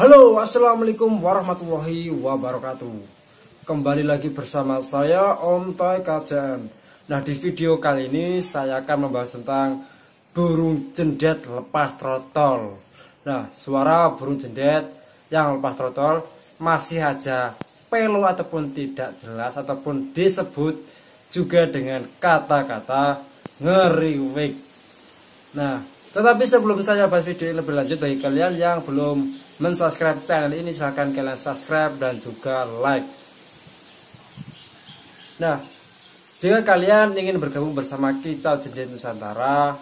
Halo, assalamualaikum warahmatullahi wabarakatuh. Kembali lagi bersama saya Om Toy KJN. Nah, di video kali ini saya akan membahas tentang burung cendet lepas trotol. Nah, suara burung cendet yang lepas trotol masih aja pelu ataupun tidak jelas ataupun disebut juga dengan kata-kata ngeriwik. Nah, tetapi sebelum saya bahas video ini lebih lanjut bagi kalian yang belum mensubscribe channel ini silahkan kalian subscribe dan juga like nah jika kalian ingin bergabung bersama Kicau Jendela Nusantara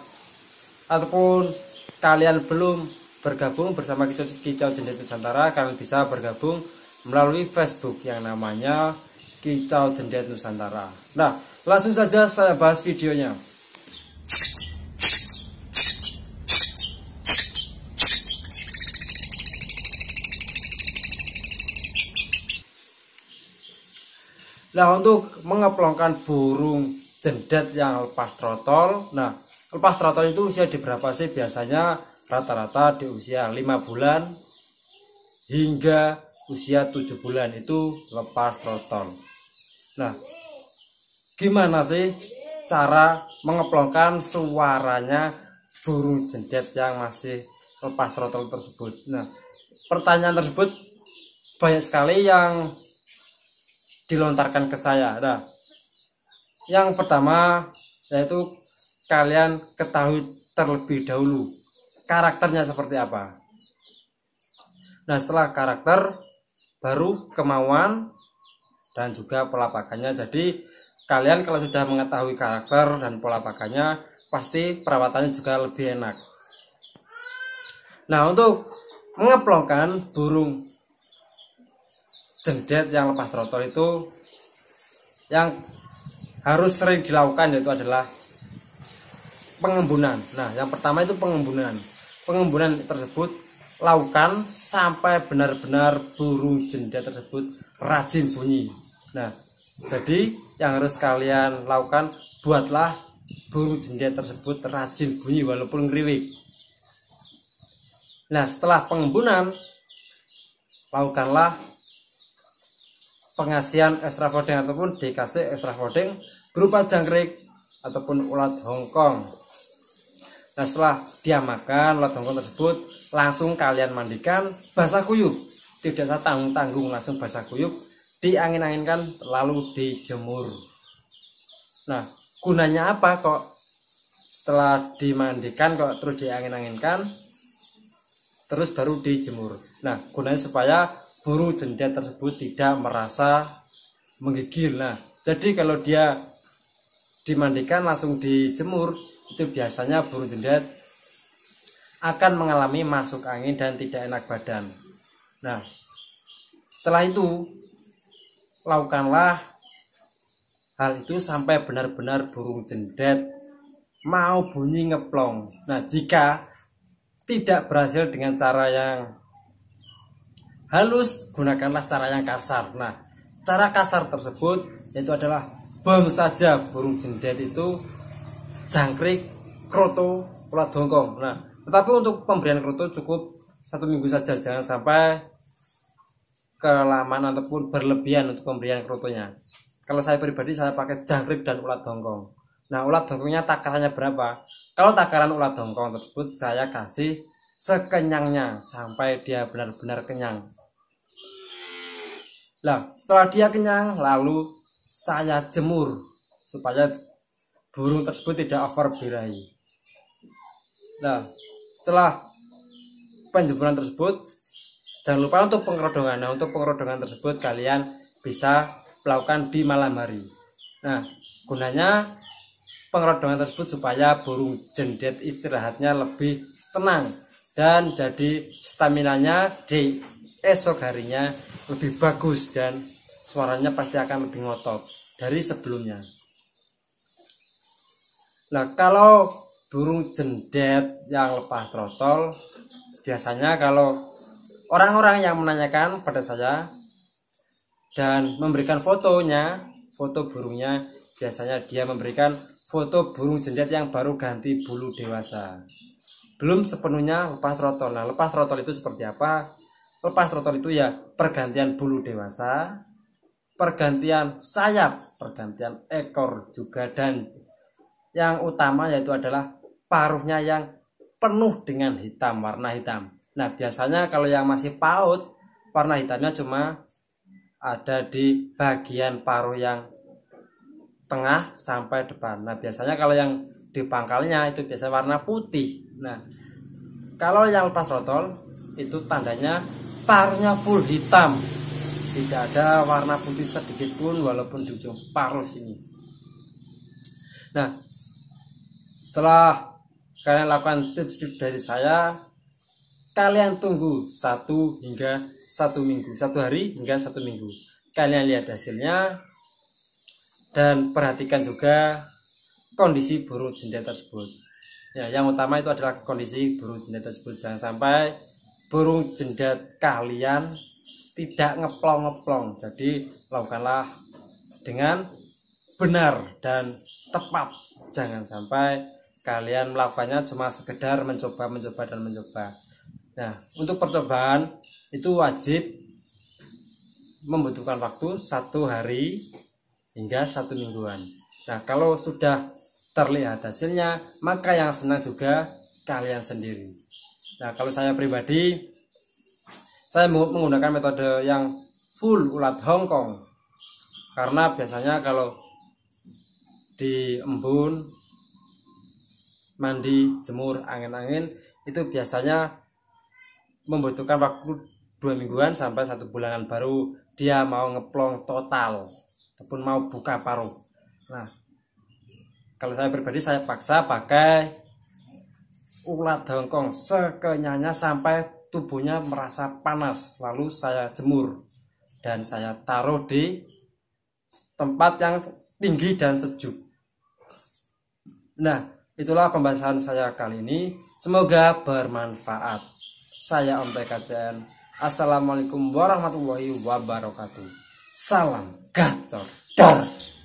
ataupun kalian belum bergabung bersama Kicau, Kicau Jendela Nusantara kalian bisa bergabung melalui Facebook yang namanya Kicau Jendela Nusantara nah langsung saja saya bahas videonya Nah untuk mengeplongkan burung jendet yang lepas trotol, nah lepas trotol itu usia di berapa sih? Biasanya rata-rata di usia 5 bulan hingga usia 7 bulan itu lepas trotol. Nah, gimana sih cara mengeplongkan suaranya burung jendet yang masih lepas trotol tersebut? Nah, pertanyaan tersebut banyak sekali yang dilontarkan ke saya. Nah, yang pertama yaitu kalian ketahui terlebih dahulu karakternya seperti apa. Nah, setelah karakter baru kemauan dan juga pola pakannya. Jadi, kalian kalau sudah mengetahui karakter dan pola pakannya, pasti perawatannya juga lebih enak. Nah, untuk mengeplongkan burung jendet yang lepas trotol itu yang harus sering dilakukan yaitu adalah pengembunan. Nah, yang pertama itu pengembunan. Pengembunan tersebut lakukan sampai benar-benar burung jendet tersebut rajin bunyi. Nah, jadi yang harus kalian lakukan buatlah burung jendet tersebut rajin bunyi walaupun ngeriwik. Nah, setelah pengembunan lakukanlah pengasian extra folding ataupun dikasih extra folding berupa jangkrik ataupun ulat hongkong nah setelah dia makan ulat hongkong tersebut langsung kalian mandikan basah kuyup tidak usah tanggung-tanggung langsung basah kuyup diangin-anginkan lalu dijemur nah gunanya apa kok setelah dimandikan kok terus diangin-anginkan terus baru dijemur nah gunanya supaya guru jendela tersebut tidak merasa menggigil. Nah, jadi kalau dia dimandikan langsung dijemur itu biasanya burung jendela akan mengalami masuk angin dan tidak enak badan. Nah, setelah itu lakukanlah hal itu sampai benar-benar burung jendet mau bunyi ngeplong. Nah, jika tidak berhasil dengan cara yang halus gunakanlah cara yang kasar nah cara kasar tersebut yaitu adalah bom saja burung jendet itu jangkrik kroto ulat dongkong nah tetapi untuk pemberian kroto cukup satu minggu saja jangan sampai kelamaan ataupun berlebihan untuk pemberian kerutunya kalau saya pribadi saya pakai jangkrik dan ulat dongkong nah ulat dongkongnya takarannya berapa kalau takaran ulat dongkong tersebut saya kasih sekenyangnya sampai dia benar-benar kenyang lah, setelah dia kenyang, lalu saya jemur supaya burung tersebut tidak over birahi. Nah, setelah penjemuran tersebut, jangan lupa untuk pengerodongan. Nah, untuk pengerodongan tersebut kalian bisa melakukan di malam hari. Nah, gunanya pengerodongan tersebut supaya burung jendet istirahatnya lebih tenang dan jadi stamina-nya di esok harinya lebih bagus dan suaranya pasti akan lebih ngotot dari sebelumnya. Nah, kalau burung jendet yang lepas trotol, biasanya kalau orang-orang yang menanyakan pada saya dan memberikan fotonya, foto burungnya, biasanya dia memberikan foto burung jendet yang baru ganti bulu dewasa. Belum sepenuhnya lepas trotol. Nah, lepas trotol itu seperti apa? Lepas rotor itu ya pergantian bulu dewasa, pergantian sayap, pergantian ekor juga dan yang utama yaitu adalah paruhnya yang penuh dengan hitam, warna hitam. Nah, biasanya kalau yang masih paut, warna hitamnya cuma ada di bagian paruh yang tengah sampai depan. Nah, biasanya kalau yang di pangkalnya itu biasa warna putih. Nah, kalau yang lepas rotol itu tandanya parnya full hitam tidak ada warna putih sedikit pun walaupun di ujung paruh ini nah setelah kalian lakukan tips dari saya kalian tunggu satu hingga satu minggu satu hari hingga satu minggu kalian lihat hasilnya dan perhatikan juga kondisi burung jendela tersebut ya yang utama itu adalah kondisi burung jendela tersebut jangan sampai burung jendet kalian tidak ngeplong-ngeplong. Jadi lakukanlah dengan benar dan tepat. Jangan sampai kalian melakukannya cuma sekedar mencoba, mencoba dan mencoba. Nah, untuk percobaan itu wajib membutuhkan waktu satu hari hingga satu mingguan. Nah, kalau sudah terlihat hasilnya, maka yang senang juga kalian sendiri. Nah, kalau saya pribadi, saya menggunakan metode yang full ulat Hongkong. Karena biasanya kalau di embun, mandi, jemur, angin-angin, itu biasanya membutuhkan waktu dua mingguan sampai satu bulanan baru dia mau ngeplong total ataupun mau buka paruh. Nah, kalau saya pribadi saya paksa pakai ulat hongkong sekenyanya sampai tubuhnya merasa panas lalu saya jemur dan saya taruh di tempat yang tinggi dan sejuk nah itulah pembahasan saya kali ini semoga bermanfaat saya Om PKCN Assalamualaikum warahmatullahi wabarakatuh salam gacor dar